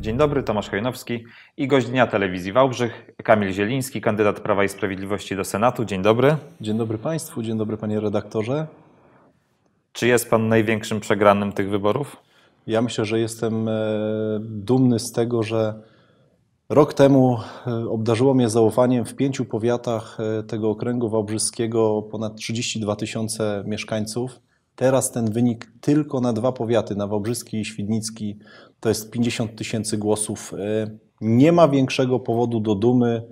Dzień dobry, Tomasz Hojnowski i gość dnia telewizji Wałbrzych, Kamil Zieliński, kandydat Prawa i Sprawiedliwości do Senatu. Dzień dobry. Dzień dobry Państwu, dzień dobry Panie redaktorze. Czy jest Pan największym przegranym tych wyborów? Ja myślę, że jestem e, dumny z tego, że Rok temu e, obdarzyło mnie zaufaniem w pięciu powiatach e, tego okręgu wałbrzyskiego ponad 32 tysiące mieszkańców. Teraz ten wynik tylko na dwa powiaty, na Wałbrzyski i Świdnicki, to jest 50 tysięcy głosów. Y, nie ma większego powodu do dumy,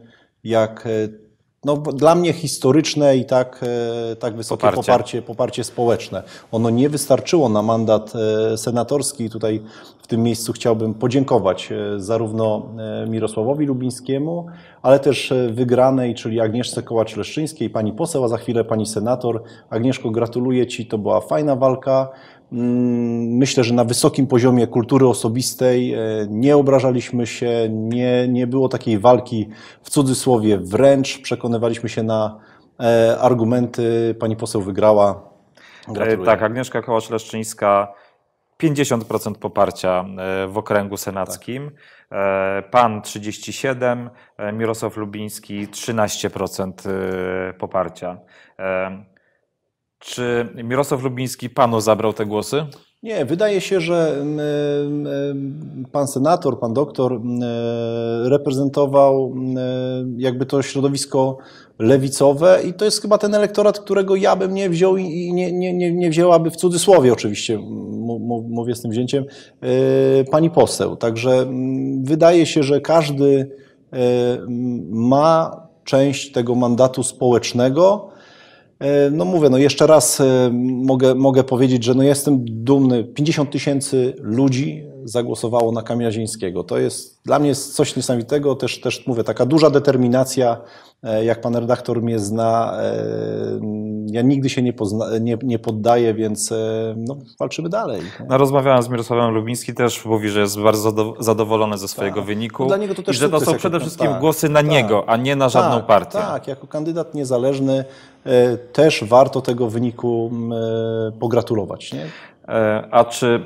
jak y, no, dla mnie historyczne i tak, e, tak wysokie poparcie. poparcie. Poparcie, społeczne. Ono nie wystarczyło na mandat e, senatorski i tutaj w tym miejscu chciałbym podziękować e, zarówno Mirosławowi Lubińskiemu, ale też wygranej, czyli Agnieszce Kołacz-Leszczyńskiej, pani poseł, a za chwilę pani senator. Agnieszko, gratuluję Ci, to była fajna walka. Mm, myślę, że na wysokim poziomie kultury osobistej e, nie obrażaliśmy się, nie, nie było takiej walki w cudzysłowie, wręcz przekonywaliśmy się na e, argumenty. Pani poseł wygrała. E, Gratuluję. Tak, Agnieszka Kołacz-Leszczyńska, 50% poparcia w okręgu senackim. Tak. Pan 37, Mirosław Lubiński 13% poparcia. Czy Mirosław Lubiński panu zabrał te głosy? Nie, wydaje się, że mm, mm, pan senator, pan doktor mm, reprezentował jakby to środowisko lewicowe i to jest chyba ten elektorat, którego ja bym nie wziął i nie, nie, nie, nie wzięłaby w cudzysłowie oczywiście, mówię z tym wzięciem, e, pani poseł. Także wydaje się, że każdy e, ma część tego mandatu społecznego, E, no mówię, no jeszcze raz e, mogę, mogę powiedzieć, że no jestem dumny. 50 tysięcy ludzi zagłosowało na Kamiazińskiego. To jest dla mnie jest coś niesamowitego, też, też mówię, taka duża determinacja, e, jak pan redaktor mnie zna. E, ja nigdy się nie, pozna, nie, nie poddaję, więc e, no, walczymy dalej. No, rozmawiałem z Mirosławem Lubiński, też mówi, że jest bardzo zadowolony ze swojego tak. wyniku. dla niego to też I że to są przede no wszystkim tak, głosy na tak, niego, a nie na żadną tak, partię. Tak, jako kandydat niezależny też warto tego wyniku pogratulować. Nie? E, a czy,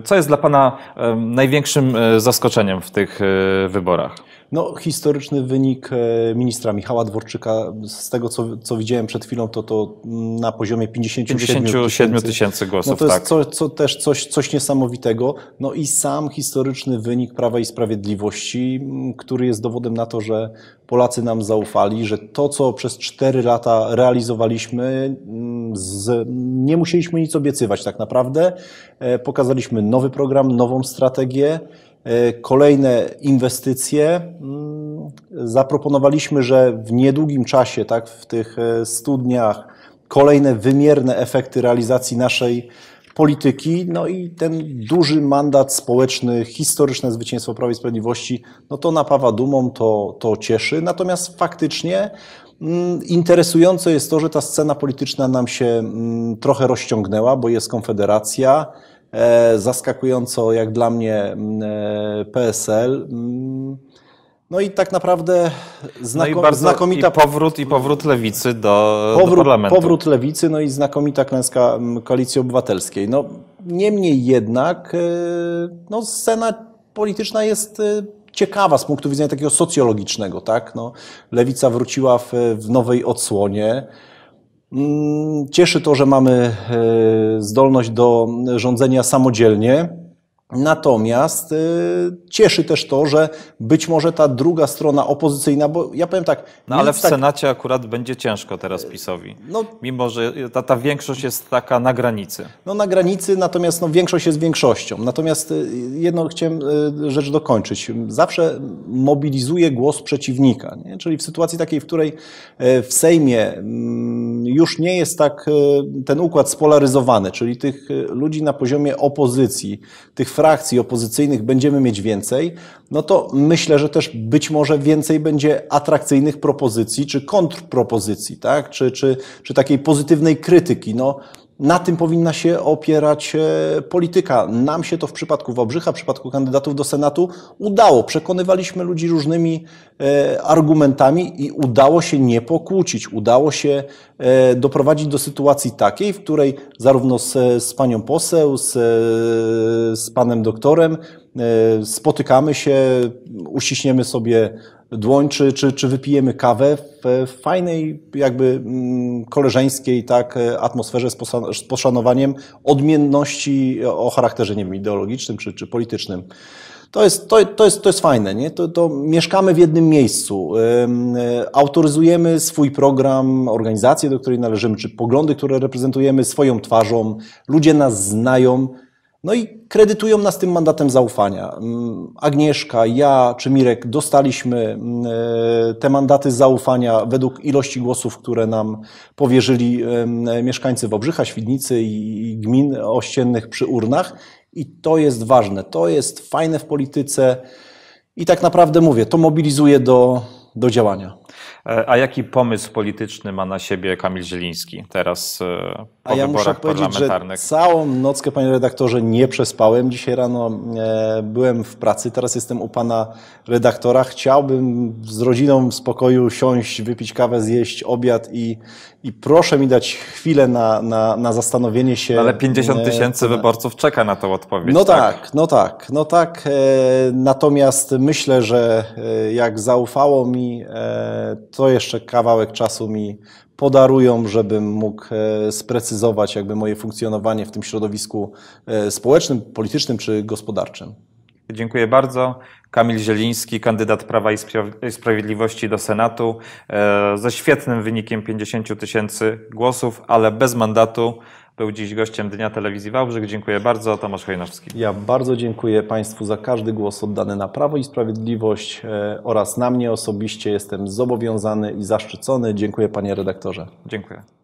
e, co jest dla Pana największym e, zaskoczeniem w tych wyborach? No, historyczny wynik e, ministra Michała Dworczyka, z tego co, co widziałem przed chwilą, to to na poziomie 57, 57 tysięcy głosów. No to jest tak. co, co, też coś, coś niesamowitego. No i sam historyczny wynik Prawa i Sprawiedliwości, który jest dowodem na to, że Polacy nam zaufali, że to, co przez 4 lata realizowaliśmy, z, nie musieliśmy nic obiecywać tak naprawdę. E, pokazaliśmy nowy program, nową strategię. E, kolejne inwestycje. Mm, zaproponowaliśmy, że w niedługim czasie, tak, w tych 100 e, dniach, kolejne wymierne efekty realizacji naszej polityki, no i ten duży mandat społeczny, historyczne zwycięstwo Prawa i Sprawiedliwości, no to napawa dumą, to, to cieszy. Natomiast faktycznie mm, interesujące jest to, że ta scena polityczna nam się mm, trochę rozciągnęła, bo jest Konfederacja, E, zaskakująco jak dla mnie mm, e, PSL. Mm, no i tak naprawdę no znakom, no bardzo, znakomita... I powrót, I powrót lewicy do, powrót, do parlamentu. Powrót lewicy, no i znakomita klęska mm, Koalicji Obywatelskiej. No, niemniej jednak e, no, scena polityczna jest ciekawa z punktu widzenia takiego socjologicznego. Tak? No, lewica wróciła w, w nowej odsłonie. Mm, cieszy to, że mamy e, zdolność do rządzenia samodzielnie. Natomiast e, cieszy też to, że być może ta druga strona opozycyjna, bo ja powiem tak. No ale w tak... Senacie akurat będzie ciężko teraz PiSowi. No, mimo, że ta, ta większość jest taka na granicy. No na granicy, natomiast no, większość jest większością. Natomiast e, jedną chciałem rzecz dokończyć. Zawsze mobilizuje głos przeciwnika. Nie? Czyli w sytuacji takiej, w której w Sejmie mm, już nie jest tak e, ten układ spolaryzowany, czyli tych e, ludzi na poziomie opozycji, tych frakcji opozycyjnych będziemy mieć więcej, no to myślę, że też być może więcej będzie atrakcyjnych propozycji czy kontrpropozycji, tak? czy, czy, czy takiej pozytywnej krytyki. No, na tym powinna się opierać e, polityka. Nam się to w przypadku Wałbrzycha, w przypadku kandydatów do Senatu udało. Przekonywaliśmy ludzi różnymi e, argumentami i udało się nie pokłócić. Udało się e, doprowadzić do sytuacji takiej, w której zarówno z, z panią poseł, z, z panem doktorem, E, spotykamy się, uściśniemy sobie dłoń, czy, czy, czy wypijemy kawę w e, fajnej, jakby mm, koleżeńskiej tak, e, atmosferze z poszanowaniem odmienności o charakterze nie wiem, ideologicznym czy, czy politycznym. To jest, to, to, jest, to jest fajne, nie? To, to mieszkamy w jednym miejscu, autoryzujemy swój program, organizację, do której należymy, czy poglądy, które reprezentujemy swoją twarzą, ludzie nas znają, no i kredytują nas tym mandatem zaufania. Mm, Agnieszka, ja czy Mirek dostaliśmy mm, e, te mandaty zaufania według ilości głosów, które nam powierzyli mieszkańcy Wobrzycha, Świdnicy i gmin ościennych przy urnach. I to jest ważne, to jest fajne w polityce i tak naprawdę mówię, to mobilizuje do, do działania. E, a jaki pomysł polityczny ma na siebie Kamil Zieliński teraz e, po A ja muszę powiedzieć, że całą nockę, panie redaktorze, nie przespałem. Dzisiaj rano e, byłem w pracy, teraz jestem u pana redaktora. Chciałbym z rodziną w spokoju siąść, wypić kawę, zjeść obiad i, i proszę mi dać chwilę na, na, na zastanowienie się. No ale 50 tysięcy wyborców czeka na tą odpowiedź. No tak, tak, no tak, no tak. Natomiast myślę, że jak zaufało mi to jeszcze kawałek czasu mi podarują, żebym mógł e, sprecyzować jakby moje funkcjonowanie w tym środowisku e, społecznym, politycznym czy gospodarczym. Dziękuję bardzo. Kamil Zieliński, kandydat Prawa i Sprawiedliwości do Senatu, e, ze świetnym wynikiem 50 tysięcy głosów, ale bez mandatu. Był dziś gościem Dnia Telewizji Wałbrzych. Dziękuję bardzo. Tomasz Hojnowski. Ja bardzo dziękuję Państwu za każdy głos oddany na Prawo i Sprawiedliwość e, oraz na mnie osobiście. Jestem zobowiązany i zaszczycony. Dziękuję Panie redaktorze. Dziękuję.